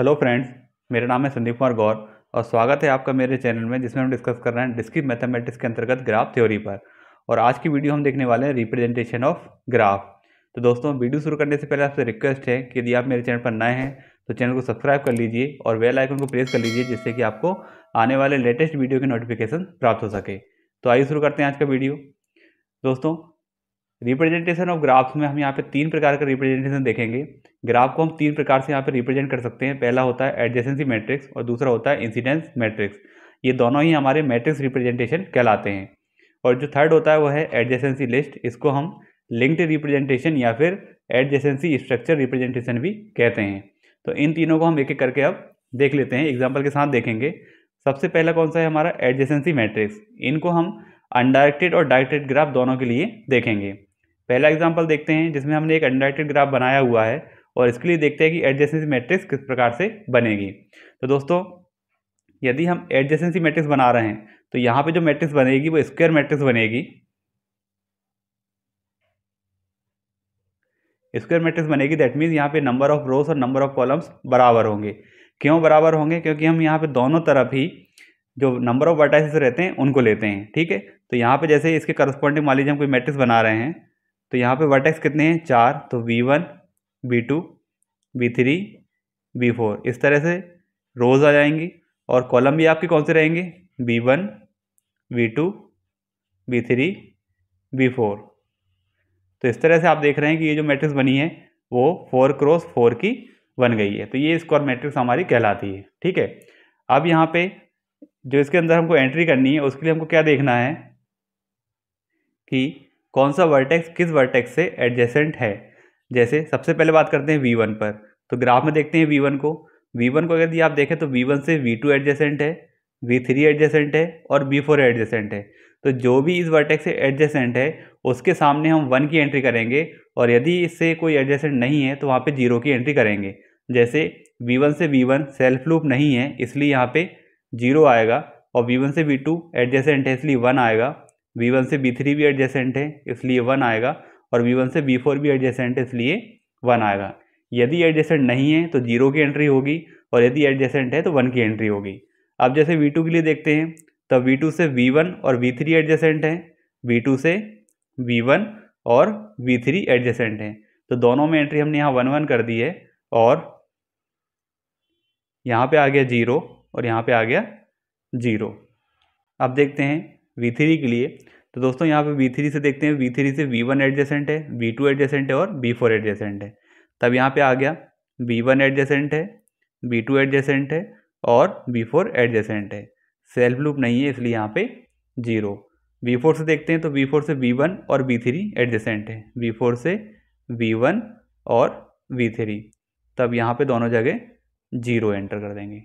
Hello friends मेरा नाम है संदीप कुमार गौर और स्वागत है आपका मेरे चैनल में जिसमें हम डिस्कस कर रहे हैं डिस्क्रिप्ट मैथमेटिक्स के अंतर्गत ग्राफ थ्योरी पर और आज की वीडियो हम देखने वाले हैं रिप्रेजेंटेशन ऑफ ग्राफ तो दोस्तों वीडियो शुरू करने से पहले आपसे रिक्वेस्ट है कि यदि आप मेरे चैनल पर नए हैं तो चैनल को सब्सक्राइब कर लीजिए और वेल आइकन को प्रेस कर लीजिए जिससे कि आपको आने वाले लेटेस्ट वीडियो के नोटिफिकेशन प्राप्त हो सके तो आइए शुरू करते हैं आज का वीडियो दोस्तों रिप्रेजेंटेशन ऑफ ग्राफ्स में हम यहाँ पे तीन प्रकार का रिप्रेजेंटेशन देखेंगे ग्राफ को हम तीन प्रकार से यहाँ पे रिप्रेजेंट कर सकते हैं पहला होता है एडजेसेंसी मैट्रिक्स और दूसरा होता है इंसिडेंस मैट्रिक्स ये दोनों ही हमारे मैट्रिक्स रिप्रेजेंटेशन कहलाते हैं और जो थर्ड होता है वो है एडजेसेंसी लिस्ट इसको हम लिंक्ड रिप्रेजेंटेशन या फिर एडजेसेंसी स्ट्रक्चर रिप्रेजेंटेशन भी कहते हैं तो इन तीनों को हम एक एक करके अब देख लेते हैं एग्जाम्पल के साथ देखेंगे सबसे पहला कौन सा है हमारा एडजेसेंसी मैट्रिक्स इनको हम अनडायरेक्टेड और डायरेक्टेड ग्राफ दोनों के लिए देखेंगे पहला एग्जाम्पल देखते हैं जिसमें हमने एक अनडाइटेड ग्राफ बनाया हुआ है और इसके लिए देखते हैं कि एडजेसेंसी मैट्रिक्स किस प्रकार से बनेगी तो दोस्तों यदि हम एडजेसेंसी मैट्रिक्स बना रहे हैं तो यहाँ पे जो मैट्रिक्स बनेगी वो स्क्वायर मैट्रिक्स बनेगी स्क्वायर मैट्रिक्स बनेगी दैट मीन्स यहाँ पे नंबर ऑफ रोस और नंबर ऑफ कॉलम्स बराबर होंगे क्यों बराबर होंगे क्योंकि हम यहाँ पे दोनों तरफ ही जो नंबर ऑफ वर्टाइसिस रहते हैं उनको लेते हैं ठीक है तो यहाँ पे जैसे इसके करस्पॉन्डिंग मान लीजिए हम कोई मैट्रिक्स बना रहे हैं तो यहाँ पे वर्टेक्स कितने हैं चार तो V one V two V three V four इस तरह से रोज़ आ जाएंगी और कॉलम भी आपके कौन से रहेंगे V one V two V three V four तो इस तरह से आप देख रहे हैं कि ये जो मैट्रिक्स बनी है वो फोर क्रॉस फोर की बन गई है तो ये स्क्वायर मैट्रिक्स हमारी कहलाती है ठीक है अब यहाँ पे जो इसके अंदर हमको एंट्री करनी है उसके लिए हमको क्या देखना है कि कौन सा वर्टेक्स किस वर्टेक्स से एडजेसेंट है जैसे सबसे पहले बात करते हैं वी वन पर तो ग्राफ में देखते हैं वी वन को वी वन को यदि आप देखें तो वी वन से वी टू एडजेसेंट है वी थ्री एडजेसेंट है और वी फोर एडजेसेंट है तो जो भी इस वर्टेक्स से एडजेसेंट है उसके सामने हम वन की एंट्री करेंगे और यदि इससे कोई एडजेसेंट नहीं है तो वहाँ पर जीरो की एंट्री करेंगे जैसे वी वन से वी वन सेल्फ लूप नहीं है इसलिए यहाँ पर जीरो आएगा और वी वन से वी टू एडजेसेंट है इसलिए वन आएगा वी वन से बी थ्री भी एडजेसेंट है इसलिए वन आएगा और वी वन से बी फोर भी एडजेसेंट है इसलिए वन आएगा यदि एडजेसेंट नहीं है तो जीरो की एंट्री होगी और यदि एडजेसेंट है तो वन की एंट्री होगी अब जैसे वी टू के लिए देखते हैं तो वी टू से वी वन और वी थ्री एडजेसेंट है वी टू से वी वन और वी थ्री एडजेसेंट है तो दोनों में एंट्री हमने यहाँ वन वन कर दी है और यहाँ पे आ गया जीरो और यहाँ पे आ गया जीरो अब देखते हैं वी थ्री के लिए तो दोस्तों यहाँ पे वी थ्री से देखते हैं वी थ्री से वी वन एडजेसेंट है वी टू एडजेसेंट है और बी फोर एडजेसेंट है तब यहाँ पे आ गया वी वन एडजेसेंट है बी टू एडजेसेंट है और बी फोर एडजेसेंट है सेल्फ लूप नहीं है इसलिए यहाँ पे जीरो वी फोर से देखते हैं तो वी फोर से वी वन और बी थ्री एडजेसेंट है वी फोर से वी वन और वी थ्री तब यहाँ पे दोनों जगह जीरो एंटर कर देंगे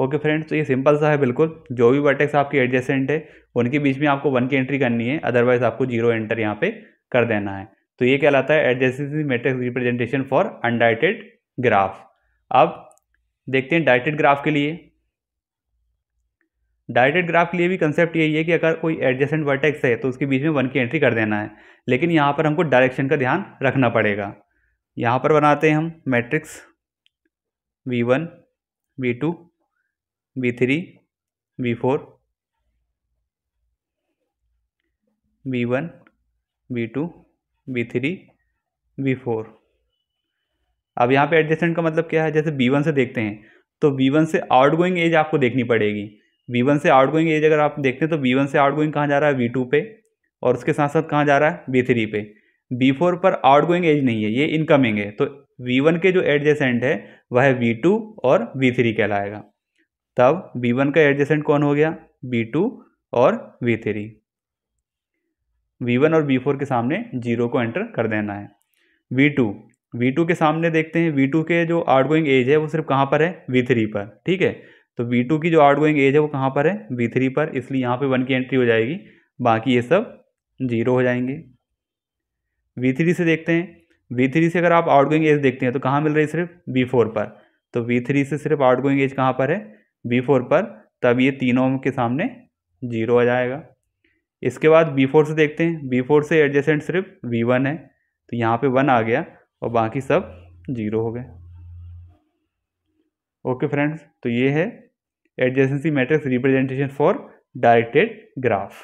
ओके फ्रेंड्स तो ये सिंपल सा है बिल्कुल जो भी वर्टेक्स आपके एडजेसेंट है उनके बीच में आपको वन की एंट्री करनी है अदरवाइज आपको जीरो एंटर यहाँ पे कर देना है तो ये कहलाता है एडजेसेंसी मैट्रिक्स रिप्रेजेंटेशन फॉर अनडाइटेड ग्राफ अब देखते हैं डाइटेड ग्राफ के लिए डायरेक्टेड ग्राफ के लिए भी कंसेप्ट यही है कि अगर कोई एडजेसेंट वर्टेक्स है तो उसके बीच में वन की एंट्री कर देना है लेकिन यहाँ पर हमको डायरेक्शन का ध्यान रखना पड़ेगा यहाँ पर बनाते हैं हम matrix V one V two V three V four V one V two V three V four अब यहाँ पे एडजस्टमेंट का मतलब क्या है जैसे बी वन से देखते हैं तो बी वन से आउट गोइंग एज आपको देखनी पड़ेगी बी वन से आउट गोइंग एज अगर आप देखते हैं तो बी वन से आउट गोइंग कहाँ जा रहा है बी टू पे और उसके साथ साथ कहाँ जा रहा है बी थ्री पे बी फोर पर आउट गोइंग एज नहीं है ये इनकमिंग है तो वी वन के जो एडजेसेंट है वह वी टू और वी थ्री कहलाएगा तब B1 वन का एडजेसेंट कौन हो गया B2 टू और बी थ्री वी वन और वी फोर के सामने जीरो को एंटर कर देना है वी टू वी टू के सामने देखते हैं वी टू के जो आउट गोइंग एज है वो सिर्फ कहाँ पर है वी थ्री पर ठीक है तो वी टू की जो आउट गोइंग एज है वो कहाँ पर है वी थ्री पर इसलिए यहाँ पे वन की एंट्री हो जाएगी बाकी ये सब जीरो हो जाएंगे वी थ्री से देखते हैं वी थ्री से अगर आप आउट गोइंग एज देखते हैं तो कहाँ मिल रही है सिर्फ वी फोर पर तो वी थ्री से सिर्फ आउट गोइंग एज कहाँ पर है बी फोर पर तब ये तीनों के सामने जीरो आ जाएगा इसके बाद बी फोर से देखते हैं बी फोर से एडजेसेंट सिर्फ वी वन है तो यहाँ पे वन आ गया और बाकी सब जीरो हो गए ओके फ्रेंड्स तो ये है adjacency matrix representation for directed graph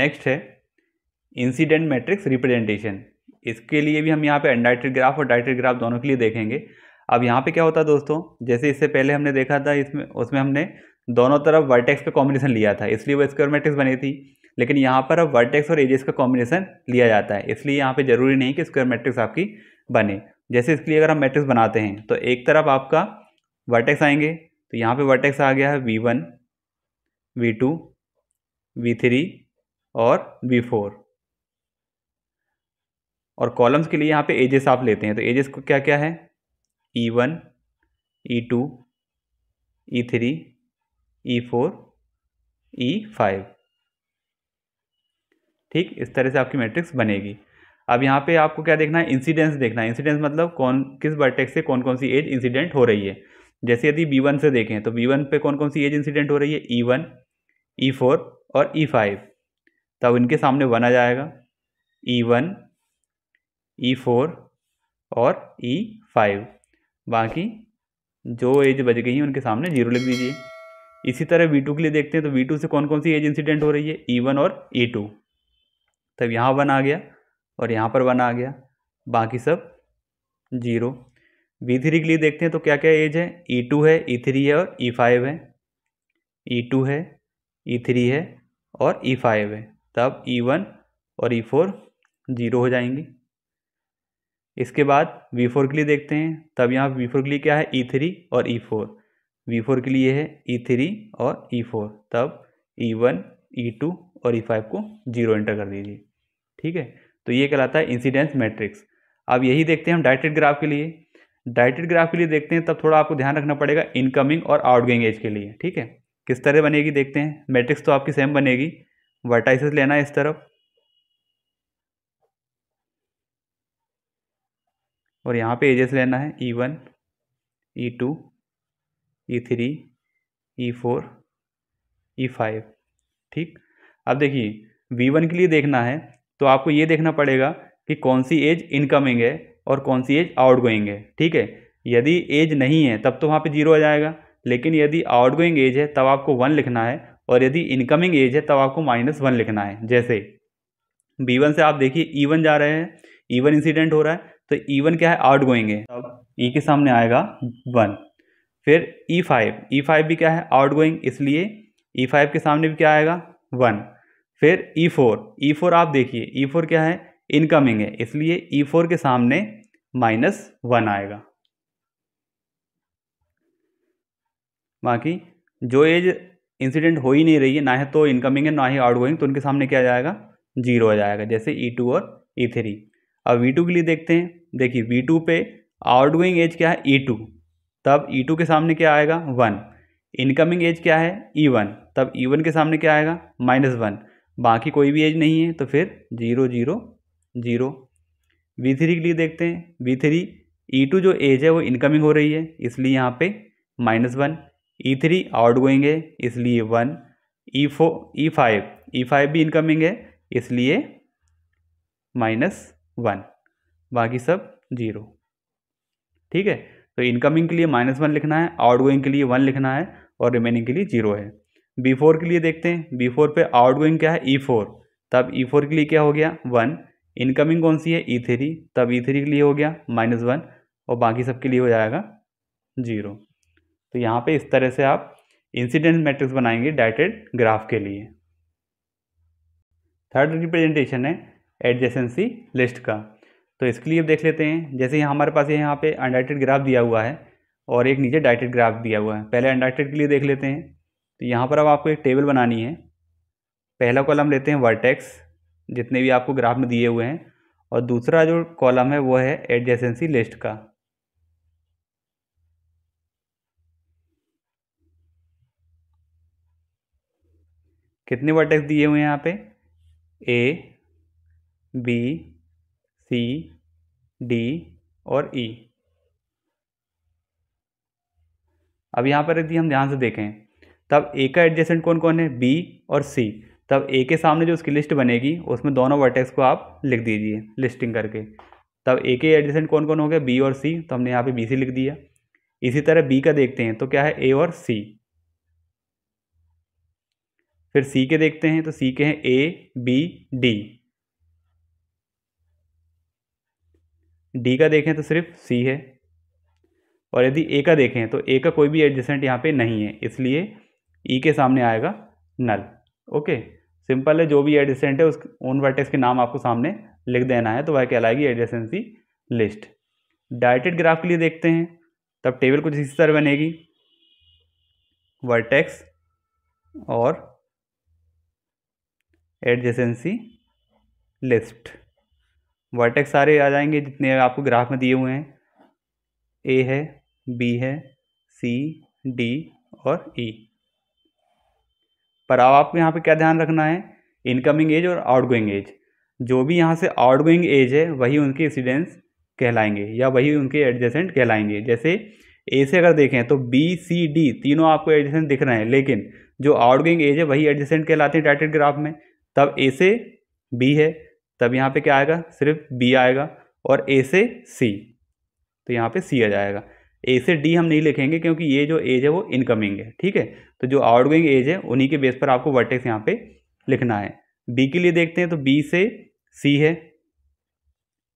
next है इंसिडेंट मैट्रिक्स रिप्रेजेंटेशन इसके लिए भी हम यहाँ पे अनडायरेक्टेड ग्राफ और डायरेक्टेड ग्राफ दोनों के लिए देखेंगे अब यहाँ पे क्या होता है दोस्तों जैसे इससे पहले हमने देखा था इसमें उसमें हमने दोनों तरफ वर्टेक्स पे कॉम्बिनेशन लिया था इसलिए वो स्क्वायर मैट्रिक्स बनी थी लेकिन यहाँ पर अब वर्टेक्स और एजेस का कॉम्बिनेशन लिया जाता है इसलिए यहाँ पे ज़रूरी नहीं कि स्क्वायर मैट्रिक्स आपकी बने जैसे इसके लिए अगर हम मैट्रिक्स बनाते हैं तो एक तरफ आपका वर्टेक्स आएंगे तो यहाँ पर वर्टेक्स आ गया है V one V two V three और वी फोर और कॉलम्स के लिए यहाँ पे एजेस आप लेते हैं तो एजेस को क्या क्या है E one E two E three E four E five ठीक इस तरह से आपकी मैट्रिक्स बनेगी अब यहाँ पे आपको क्या देखना है इंसिडेंस देखना है इंसिडेंस मतलब कौन किस वर्टेक्स से कौन कौन सी एज इंसिडेंट हो रही है जैसे यदि बी वन से देखें तो बी वन पे कौन कौन सी एज इंसिडेंट हो रही है ई वन ई फोर और ई e फाइव तब इनके सामने वन आ जाएगा ई वन ई फोर और ई e फाइव बाकी जो एज बच गई है उनके सामने जीरो लिख दीजिए इसी तरह वी टू के लिए देखते हैं तो वी टू से कौन कौन सी एज इंसिडेंट हो रही है ई e वन और ई e तब यहाँ वन आ गया और यहाँ पर वन आ गया बाकी सब जीरो वी थ्री के लिए देखते हैं तो क्या क्या एज है ई टू है ई थ्री है और ई e फाइव है ई टू है ई थ्री है और ई फाइव है तब ई वन और ई फोर जीरो हो जाएंगी इसके बाद वी फोर के लिए देखते हैं तब यहाँ वी फोर के लिए क्या है ई e थ्री और ई फोर वी फोर के लिए है ई e थ्री और ई e फोर तब ई वन ई टू और ई फाइव को जीरो एंटर कर दीजिए ठीक है तो ये कहलाता है इंसिडेंस मैट्रिक्स अब यही देखते हैं हम डायटेड ग्राफ के लिए डायरेक्टेड ग्राफ के लिए देखते हैं तब थोड़ा आपको ध्यान रखना पड़ेगा इनकमिंग और गोइंग एज के लिए ठीक है किस तरह बनेगी देखते हैं मैट्रिक्स तो आपकी सेम बनेगी वर्टाइसिस लेना है इस तरफ और यहाँ पे एजेस लेना है E one E two E three E four E five ठीक अब देखिए वी वन के लिए देखना है तो आपको ये देखना पड़ेगा कि कौन सी एज इनकमिंग है और कौन सी एज आउट गोइंग है ठीक है यदि एज नहीं है तब तो वहाँ पे जीरो आ जाएगा लेकिन यदि आउट गोइंग एज है तब आपको वन लिखना है और यदि इनकमिंग एज है तब आपको माइनस वन लिखना है जैसे बी वन से आप देखिए ई e वन जा रहे हैं ई वन इंसिडेंट हो रहा है तो ई e वन क्या है आउट गोइंग है अब ई e के सामने आएगा वन फिर ई फाइव ई फाइव भी क्या है आउट गोइंग इसलिए ई e फाइव के सामने भी क्या आएगा वन फिर ई फोर ई फोर आप देखिए ई फोर क्या है इनकमिंग है इसलिए ई फोर के सामने माइनस वन आएगा बाकी जो एज इंसिडेंट हो ही नहीं रही है ना है तो इनकमिंग है ना ही आउट गोइंग तो उनके सामने क्या जाएगा जीरो आ जाएगा जैसे ई टू और ई थ्री अब वी के लिए देखते हैं देखिए वी पे आउट गोइंग एज क्या है ई e टू तब ई e टू के सामने क्या आएगा वन इनकमिंग एज क्या है ई e वन तब ई वन के सामने क्या आएगा माइनस वन बाकी कोई भी एज नहीं है तो फिर zero zero zero V three के लिए देखते हैं वी थ्री ई टू जो एज है वो इनकमिंग हो रही है इसलिए यहाँ पे minus one E three outgoing है इसलिए one E four E five E five भी इनकमिंग है इसलिए माइनस वन बाकी सब जीरो ठीक है तो इनकमिंग के लिए माइनस वन लिखना है आउटगोइंग के लिए वन लिखना है और रिमेनिंग के लिए जीरो है बी फोर के लिए देखते हैं बी फोर पर आउटगोइंग क्या है ई e फोर तब ई e फोर के लिए क्या हो गया वन इनकमिंग कौन सी है ई e थ्री तब ई थ्री के लिए हो गया माइनस वन और बाकी सब के लिए हो जाएगा जीरो तो यहाँ पे इस तरह से आप इंसिडेंट मैट्रिक्स बनाएंगे डाइटेड ग्राफ के लिए थर्ड रिप्रेजेंटेशन है एडजेसेंसी लिस्ट का तो इसके लिए देख लेते हैं जैसे यहाँ हमारे पास यहाँ पे अनडाइटेड ग्राफ दिया हुआ है और एक नीचे डाइटेड ग्राफ दिया हुआ है पहले अनडाइटेड के लिए देख लेते हैं तो यहाँ पर अब आपको एक टेबल बनानी है पहला कॉलम लेते हैं वर्टेक्स जितने भी आपको ग्राफ में दिए हुए हैं और दूसरा जो कॉलम है वो है एडजेसेंसी लिस्ट का कितने वर्टेक्स दिए हुए हैं यहाँ पे ए बी सी डी और ई e. अब यहाँ पर यदि हम ध्यान से देखें तब ए का एडजेसेंट कौन कौन है बी और सी तब ए के सामने जो उसकी लिस्ट बनेगी उसमें दोनों वर्टेक्स को आप लिख दीजिए लिस्टिंग करके तब ए के एडजेसेंट कौन कौन हो गया बी और सी तो हमने यहाँ पे बी सी लिख दिया इसी तरह बी का देखते हैं तो क्या है ए और सी फिर सी के देखते हैं तो सी के हैं ए बी डी डी का देखें तो सिर्फ सी है और यदि ए का देखें तो ए का कोई भी एडजस्टेंट यहाँ पे नहीं है इसलिए ई e के सामने आएगा नल ओके सिंपल है जो भी एडजस्टेंट है उस उन वर्टेक्स के नाम आपको सामने लिख देना है तो वह कहलाएगी एडजेसेंसी लिस्ट डायटेड ग्राफ के लिए देखते हैं तब टेबल कुछ इसी तरह बनेगी वर्टेक्स और एडजेसेंसी लिस्ट वर्टेक्स सारे आ जाएंगे जितने आपको ग्राफ में दिए हुए हैं ए है बी है सी डी और ई e. पर अब आपको यहाँ पे क्या ध्यान रखना है इनकमिंग एज और आउट गोइंग एज जो भी यहाँ से आउट गोइंग एज है वही उनके रेसिडेंस कहलाएंगे या वही उनके एडजेसेंट कहलाएंगे जैसे ए से अगर देखें तो बी सी डी तीनों आपको एडजेसेंट दिख रहे हैं लेकिन जो आउट गोइंग एज है वही एडजेसेंट कहलाते हैं टाइटेड ग्राफ में तब ए से बी है तब यहाँ पे क्या आएगा सिर्फ बी आएगा और ए से सी तो यहाँ पे सी आ जाएगा ए से डी हम नहीं लिखेंगे क्योंकि ये जो एज है वो इनकमिंग है ठीक है तो जो आउट गोइंग एज है उन्हीं के बेस पर आपको वर्टेक्स यहाँ पे लिखना है बी के लिए देखते हैं तो बी से सी है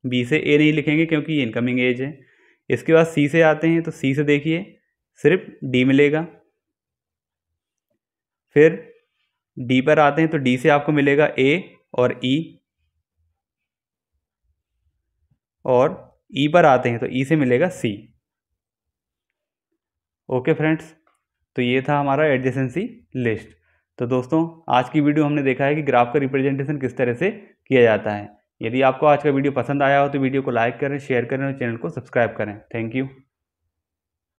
बी से ए नहीं लिखेंगे क्योंकि ये इनकमिंग एज है इसके बाद सी से आते हैं तो सी से देखिए सिर्फ डी मिलेगा फिर डी पर आते हैं तो डी से आपको मिलेगा ए और ई e, और ई e पर आते हैं तो ई e से मिलेगा सी ओके फ्रेंड्स तो ये था हमारा एडजेसेंसी लिस्ट तो दोस्तों आज की वीडियो हमने देखा है कि ग्राफ का रिप्रेजेंटेशन किस तरह से किया जाता है यदि आपको आज का वीडियो पसंद आया हो तो वीडियो को लाइक करें शेयर करें और चैनल को सब्सक्राइब करें थैंक यू